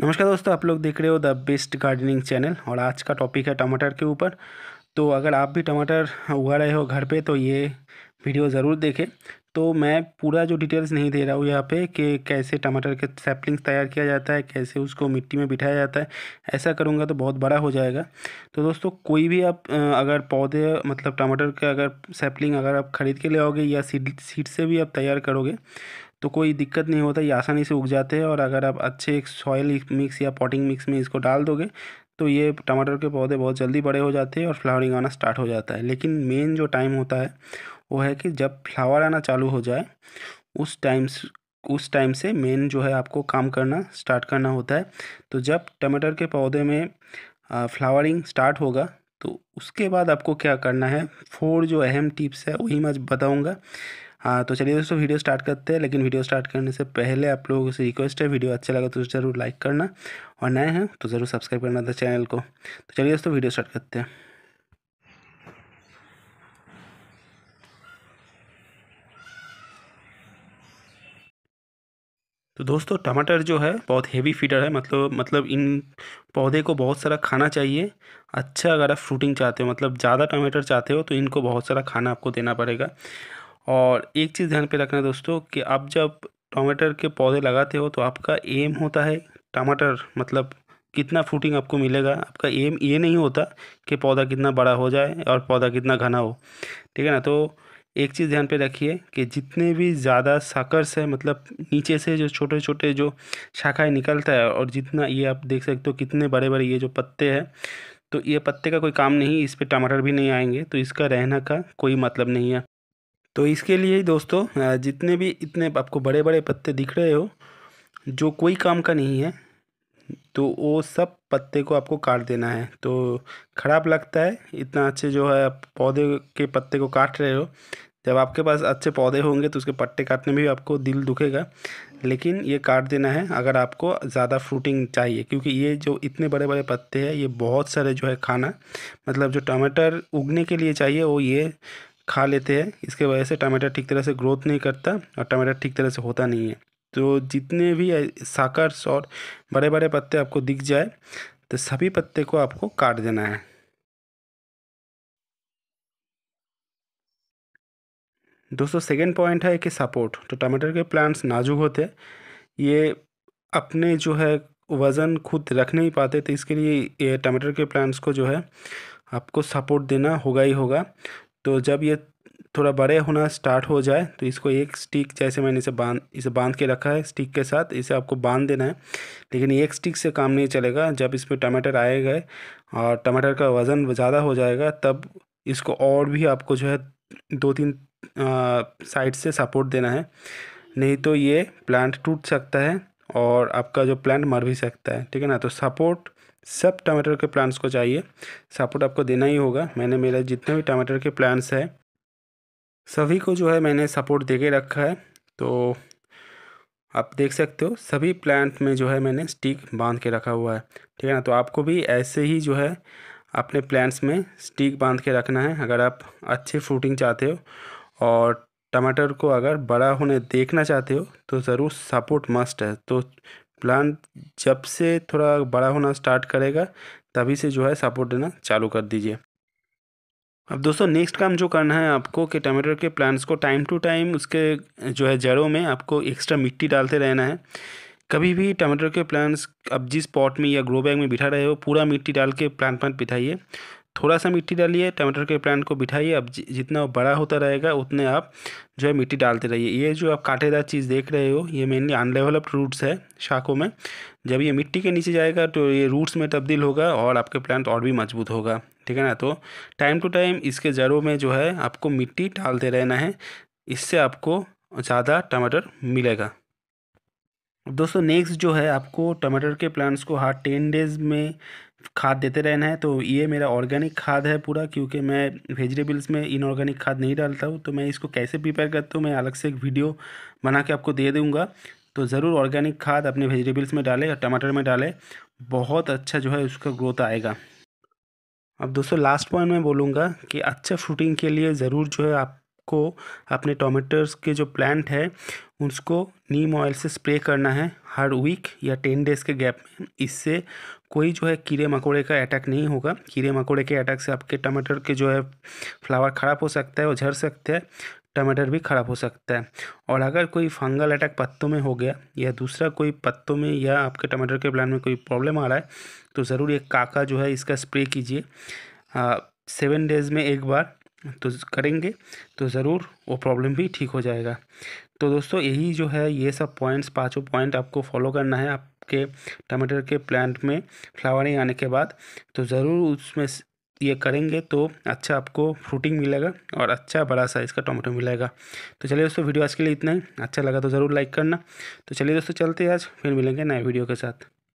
नमस्कार दोस्तों आप लोग देख रहे हो द बेस्ट गार्डनिंग चैनल और आज का टॉपिक है टमाटर के ऊपर तो अगर आप भी टमाटर उगा रहे हो घर पे तो ये वीडियो ज़रूर देखें तो मैं पूरा जो डिटेल्स नहीं दे रहा हूँ यहाँ पे कि कैसे टमाटर के सैपलिंग्स तैयार किया जाता है कैसे उसको मिट्टी में बिठाया जाता है ऐसा करूँगा तो बहुत बड़ा हो जाएगा तो दोस्तों कोई भी आप अगर पौधे मतलब टमाटर के अगर सैपलिंग अगर आप ख़रीद के ले आओगे या सीड सीड से भी आप तैयार करोगे तो कोई दिक्कत नहीं होता ये आसानी से उग जाते हैं और अगर आप अच्छे एक सॉयल मिक्स या पॉटिंग मिक्स में इसको डाल दोगे तो ये टमाटर के पौधे बहुत जल्दी बड़े हो जाते हैं और फ्लावरिंग आना स्टार्ट हो जाता है लेकिन मेन जो टाइम होता है वो है कि जब फ्लावर आना चालू हो जाए उस टाइम उस टाइम से मेन जो है आपको काम करना स्टार्ट करना होता है तो जब टमाटर के पौधे में फ्लावरिंग स्टार्ट होगा तो उसके बाद आपको क्या करना है फोर जो अहम टिप्स है वही मैं बताऊँगा हाँ तो चलिए दोस्तों वीडियो स्टार्ट करते हैं लेकिन वीडियो स्टार्ट करने से पहले आप लोगों से रिक्वेस्ट है वीडियो अच्छा लगा तो ज़रूर लाइक करना और नए हैं तो ज़रूर सब्सक्राइब करना था चैनल को तो चलिए दोस्तों वीडियो स्टार्ट करते हैं तो दोस्तों टमाटर जो है बहुत हेवी फीडर है मतलब मतलब इन पौधे को बहुत सारा खाना चाहिए अच्छा अगर आप फ्रूटिंग चाहते हो मतलब ज़्यादा टमाटर चाहते हो तो इनको बहुत सारा खाना आपको देना पड़ेगा और एक चीज़ ध्यान पे रखना दोस्तों कि आप जब टमाटर के पौधे लगाते हो तो आपका एम होता है टमाटर मतलब कितना फ्रूटिंग आपको मिलेगा आपका एम ये नहीं होता कि पौधा कितना बड़ा हो जाए और पौधा कितना घना हो ठीक है ना तो एक चीज़ ध्यान पे रखिए कि जितने भी ज़्यादा साकर्स है मतलब नीचे से जो छोटे छोटे जो शाखाएं निकलता है और जितना ये आप देख सकते हो कितने बड़े बड़े ये जो पत्ते हैं तो ये पत्ते का कोई काम नहीं इस पर टमाटर भी नहीं आएंगे तो इसका रहना का कोई मतलब नहीं है तो इसके लिए ही दोस्तों जितने भी इतने आपको बड़े बड़े पत्ते दिख रहे हो जो कोई काम का नहीं है तो वो सब पत्ते को आपको काट देना है तो ख़राब लगता है इतना अच्छे जो है आप पौधे के पत्ते को काट रहे हो जब आपके पास अच्छे पौधे होंगे तो उसके पत्ते काटने में भी आपको दिल दुखेगा लेकिन ये काट देना है अगर आपको ज़्यादा फ्रूटिंग चाहिए क्योंकि ये जो इतने बड़े बड़े पत्ते हैं ये बहुत सारे जो है खाना मतलब जो टमाटर उगने के लिए चाहिए वो ये खा लेते हैं इसके वजह से टमाटर ठीक तरह से ग्रोथ नहीं करता और टमाटर ठीक तरह से होता नहीं है तो जितने भी साकर्स और बड़े बड़े पत्ते आपको दिख जाए तो सभी पत्ते को आपको काट देना है दोस्तों सेकेंड पॉइंट है कि सपोर्ट तो टमाटर के प्लांट्स नाजुक होते हैं ये अपने जो है वज़न खुद रख नहीं पाते तो इसके लिए ये टमाटर के प्लांट्स को जो है आपको सपोर्ट देना होगा ही होगा तो जब ये थोड़ा बड़े होना स्टार्ट हो जाए तो इसको एक स्टिक जैसे मैंने इसे बांध इसे बांध के रखा है स्टिक के साथ इसे आपको बांध देना है लेकिन एक स्टिक से काम नहीं चलेगा जब इसमें टमाटर आए गए और टमाटर का वज़न ज़्यादा हो जाएगा तब इसको और भी आपको जो है दो तीन साइड से सपोर्ट देना है नहीं तो ये प्लांट टूट सकता है और आपका जो प्लांट मर भी सकता है ठीक है ना तो सपोर्ट सब टमाटर के प्लांट्स को चाहिए सपोर्ट आपको देना ही होगा मैंने मेरे जितने भी टमाटर के प्लांट्स है सभी को जो है मैंने सपोर्ट दे के रखा है तो आप देख सकते हो सभी प्लांट में जो है मैंने स्टिक बांध के रखा हुआ है ठीक है ना तो आपको भी ऐसे ही जो है अपने प्लांट्स में स्टिक बांध के रखना है अगर आप अच्छे फ्रूटिंग चाहते हो और टमाटर को अगर बड़ा होने देखना चाहते हो तो ज़रूर सपोर्ट मस्ट है तो प्लांट जब से थोड़ा बड़ा होना स्टार्ट करेगा तभी से जो है सपोर्ट देना चालू कर दीजिए अब दोस्तों नेक्स्ट काम जो करना है आपको कि टमाटर के प्लांट्स को टाइम टू टाइम उसके जो है जड़ों में आपको एक्स्ट्रा मिट्टी डालते रहना है कभी भी टमाटर के प्लांट्स अब जिस पॉट में या ग्रो बैग में बिठा रहे हो पूरा मिट्टी डाल के प्लांट प्लांट बिठाइए थोड़ा सा मिट्टी डालिए टमाटर के प्लांट को बिठाइए अब जितना बड़ा होता रहेगा उतने आप जो है मिट्टी डालते रहिए ये जो आप कांटेदार चीज़ देख रहे हो ये मेनली अनडेवलप्ड रूट्स है शाखों में जब ये मिट्टी के नीचे जाएगा तो ये रूट्स में तब्दील होगा और आपके प्लांट और भी मजबूत होगा ठीक है ना तो टाइम टू टाइम इसके जड़ों में जो है आपको मिट्टी डालते रहना है इससे आपको ज़्यादा टमाटर मिलेगा दोस्तों नेक्स्ट जो है आपको टमाटर के प्लांट्स को हर टेन डेज़ में खाद देते रहना है तो ये मेरा ऑर्गेनिक खाद है पूरा क्योंकि मैं वेजिटेबल्स में इनऑर्गेनिक खाद नहीं डालता हूँ तो मैं इसको कैसे प्रिपेयर करता हूँ मैं अलग से एक वीडियो बना के आपको दे दूँगा तो ज़रूर ऑर्गेनिक खाद अपने वेजिटेबल्स में डालें टमाटर में डालें बहुत अच्छा जो है उसका ग्रोथ आएगा अब दोस्तों लास्ट पॉइंट मैं बोलूँगा कि अच्छा फ्रूटिंग के लिए ज़रूर जो है आपको अपने टोमेटोज के जो प्लांट है उसको नीम ऑयल से स्प्रे करना है हर वीक या टेन डेज़ के गैप में इससे कोई जो है कीड़े मकोड़े का अटैक नहीं होगा कीड़े मकोड़े के अटैक से आपके टमाटर के जो है फ्लावर ख़राब हो सकता है और झड़ सकते हैं टमाटर भी ख़राब हो सकता है और अगर कोई फंगल अटैक पत्तों में हो गया या दूसरा कोई पत्तों में या आपके टमाटर के प्लान में कोई प्रॉब्लम आ रहा है तो ज़रूर एक काका जो है इसका स्प्रे कीजिए सेवन डेज़ में एक बार तो करेंगे तो ज़रूर वो प्रॉब्लम भी ठीक हो जाएगा तो दोस्तों यही जो है ये सब पॉइंट्स पाँचों पॉइंट आपको फॉलो करना है आप आपके टमाटर के प्लांट में फ्लावरिंग आने के बाद तो ज़रूर उसमें ये करेंगे तो अच्छा आपको फ्रूटिंग मिलेगा और अच्छा बड़ा साइज़ का टमाटो मिलेगा तो चलिए दोस्तों वीडियो आज के लिए इतना ही अच्छा लगा तो ज़रूर लाइक करना तो चलिए दोस्तों चलते आज फिर मिलेंगे नए वीडियो के साथ